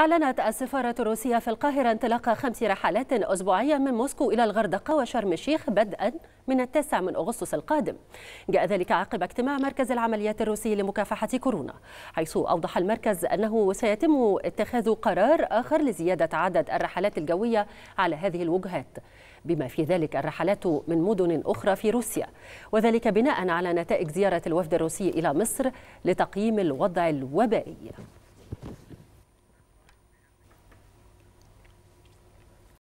أعلنت السفارة الروسية في القاهرة انطلاق خمس رحلات أسبوعية من موسكو إلى الغردقة وشرم الشيخ بدءا من التاسع من أغسطس القادم جاء ذلك عقب اجتماع مركز العمليات الروسي لمكافحة كورونا حيث أوضح المركز أنه سيتم اتخاذ قرار آخر لزيادة عدد الرحلات الجوية على هذه الوجهات بما في ذلك الرحلات من مدن أخرى في روسيا وذلك بناء على نتائج زيارة الوفد الروسي إلى مصر لتقييم الوضع الوبائي